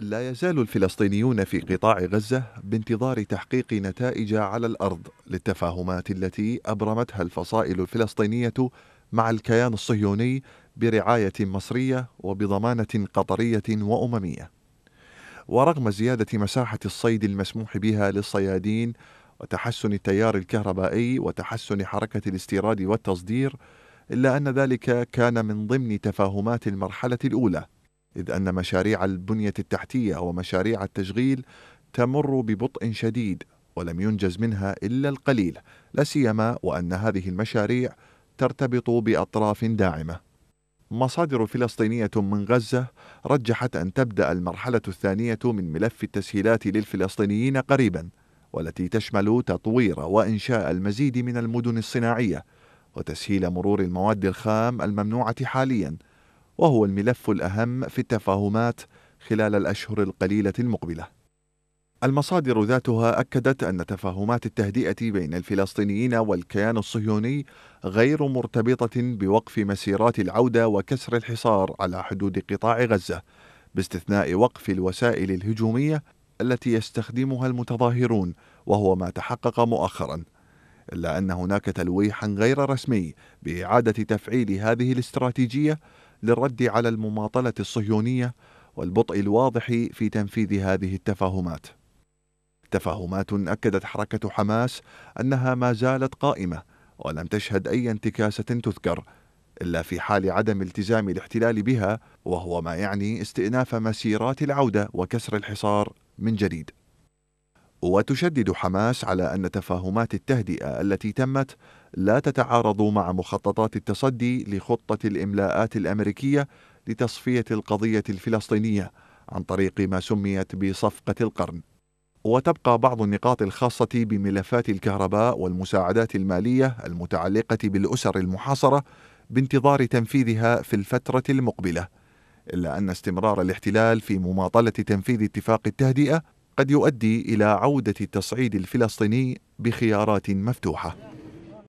لا يزال الفلسطينيون في قطاع غزة بانتظار تحقيق نتائج على الأرض للتفاهمات التي أبرمتها الفصائل الفلسطينية مع الكيان الصهيوني برعاية مصرية وبضمانة قطرية وأممية. ورغم زيادة مساحة الصيد المسموح بها للصيادين وتحسن التيار الكهربائي وتحسن حركة الاستيراد والتصدير، إلا أن ذلك كان من ضمن تفاهمات المرحلة الأولى إذ أن مشاريع البنية التحتية ومشاريع التشغيل تمر ببطء شديد ولم ينجز منها إلا القليل لا سيما وأن هذه المشاريع ترتبط بأطراف داعمة مصادر فلسطينية من غزة رجحت أن تبدأ المرحلة الثانية من ملف التسهيلات للفلسطينيين قريبا والتي تشمل تطوير وإنشاء المزيد من المدن الصناعية وتسهيل مرور المواد الخام الممنوعة حاليا وهو الملف الأهم في التفاهمات خلال الأشهر القليلة المقبلة. المصادر ذاتها أكدت أن تفاهمات التهدئة بين الفلسطينيين والكيان الصهيوني غير مرتبطة بوقف مسيرات العودة وكسر الحصار على حدود قطاع غزة، باستثناء وقف الوسائل الهجومية التي يستخدمها المتظاهرون، وهو ما تحقق مؤخراً. إلا أن هناك تلويحا غير رسمي بإعادة تفعيل هذه الاستراتيجية للرد على المماطله الصهيونيه والبطء الواضح في تنفيذ هذه التفاهمات تفاهمات اكدت حركه حماس انها ما زالت قائمه ولم تشهد اي انتكاسه تذكر الا في حال عدم التزام الاحتلال بها وهو ما يعني استئناف مسيرات العوده وكسر الحصار من جديد وتشدد حماس على أن تفاهمات التهدئة التي تمت لا تتعارض مع مخططات التصدي لخطة الإملاءات الأمريكية لتصفية القضية الفلسطينية عن طريق ما سميت بصفقة القرن. وتبقى بعض النقاط الخاصة بملفات الكهرباء والمساعدات المالية المتعلقة بالأسر المحاصرة بانتظار تنفيذها في الفترة المقبلة، إلا أن استمرار الاحتلال في مماطلة تنفيذ اتفاق التهدئة قد يؤدي الى عوده التصعيد الفلسطيني بخيارات مفتوحه